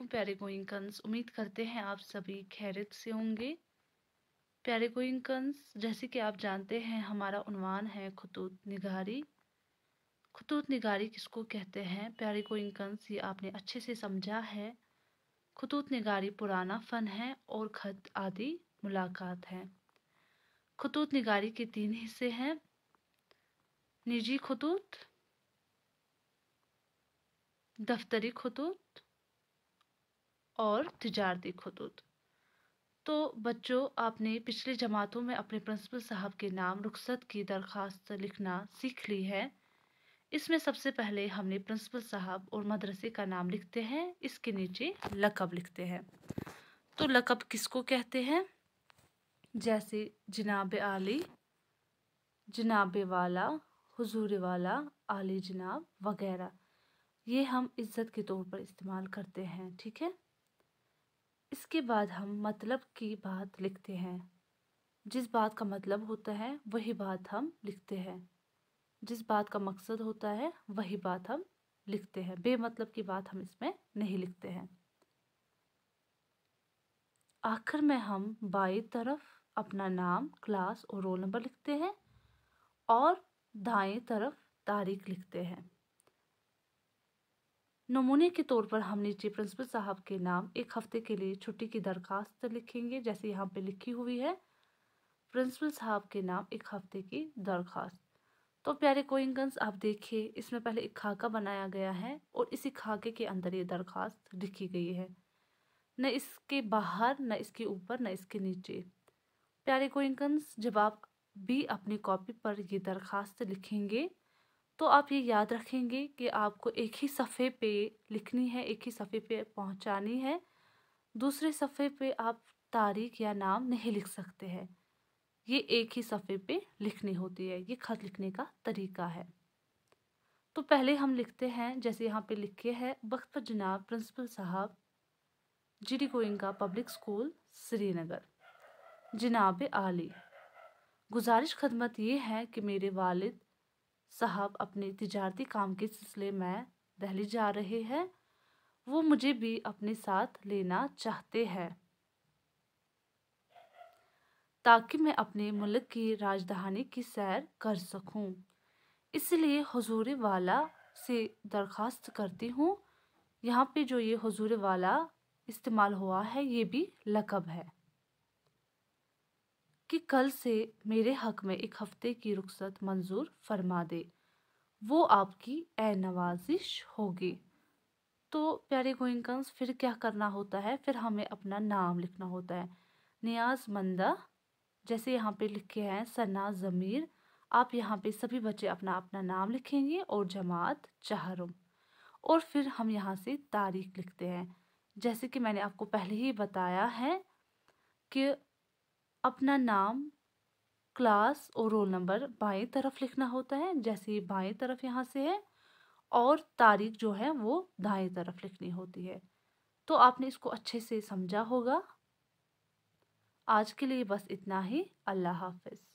वालेकुम प्यारे गोइंकंस उम्मीद करते हैं आप सभी खैरत से होंगे प्यारे गोइंकन्स जैसे कि आप जानते हैं हमारा उनवान है खतूत निगारी खतूत निगारी किसको कहते हैं प्यारे गोइंकन्स ये आपने अच्छे से समझा है खतूत निगारी पुराना फ़न है और खत आदि मुलाकात है खतूत निगारी के तीन हिस्से हैं निजी खतूत दफ्तरी खतूत और तजारती खतूत तो बच्चों आपने पिछली जमातों में अपने प्रिंसिपल साहब के नाम रुखसत की दरख्वास्त लिखना सीख ली है इसमें सबसे पहले हमने प्रिंसिपल साहब और मदरसे का नाम लिखते हैं इसके नीचे लकब लिखते हैं तो लकब किसको कहते हैं जैसे जनाब आली जनाब वाला हजूर वाला आली जनाब वगैरह ये हम इज़्ज़त के तौर पर इस्तेमाल करते हैं ठीक है इसके बाद हम मतलब की बात लिखते हैं जिस बात का मतलब होता है वही बात हम लिखते हैं जिस बात का मकसद होता है वही बात हम लिखते हैं बेमतलब की बात हम इसमें नहीं लिखते हैं आखिर में हम बाई तरफ अपना नाम क्लास और रोल नंबर लिखते हैं और दाएं तरफ तारीख लिखते हैं नमूने के तौर पर हम नीचे प्रिंसिपल साहब के नाम एक हफ्ते के लिए छुट्टी की दरखास्त लिखेंगे जैसे यहाँ पे लिखी हुई है प्रिंसिपल साहब के नाम एक हफ्ते की दरखास्त तो प्यारे कोइंगंस आप देखिए इसमें पहले एक खाका बनाया गया है और इसी खाके के अंदर ये दरखास्त लिखी गई है न इसके बाहर न इसके ऊपर न इसके नीचे प्यारे कोइंगंस जब आप भी अपनी कॉपी पर ये दरखास्त लिखेंगे तो आप ये याद रखेंगे कि आपको एक ही सफ़े पे लिखनी है एक ही सफ़े पे पहुंचानी है दूसरे सफ़े पे आप तारीख या नाम नहीं लिख सकते हैं ये एक ही सफ़े पे लिखनी होती है ये खत लिखने का तरीका है तो पहले हम लिखते हैं जैसे यहाँ पे लिखे है वक्त पर जनाब प्रिंसिपल साहब G D Goenka public school Srinagar जनाब आली गुजारिश खदमत ये है कि मेरे वालिद साहब अपने तजारती काम के सिलसिले में दहली जा रहे हैं वो मुझे भी अपने साथ लेना चाहते हैं ताकि मैं अपने मुल्क की राजधानी की सैर कर सकूं। इसलिए हजूर वाला से दरख्वास्त करती हूँ यहाँ पे जो ये हजूर वाला इस्तेमाल हुआ है ये भी लकब है कि कल से मेरे हक में एक हफ़्ते की रुख्सत मंजूर फरमा दे वो आपकी ए नवाजिश होगी तो प्यारे गोइंकन्स फिर क्या करना होता है फिर हमें अपना नाम लिखना होता है नियाज मंदा जैसे यहाँ पे लिखे हैं सना ज़मीर आप यहाँ पे सभी बच्चे अपना अपना नाम लिखेंगे और जमात चाहरुम और फिर हम यहाँ से तारीख लिखते हैं जैसे कि मैंने आपको पहले ही बताया है कि अपना नाम क्लास और रोल नंबर बाएं तरफ लिखना होता है जैसे बाएं तरफ यहाँ से है और तारीख जो है वो दाएं तरफ लिखनी होती है तो आपने इसको अच्छे से समझा होगा आज के लिए बस इतना ही अल्लाह हाफिज़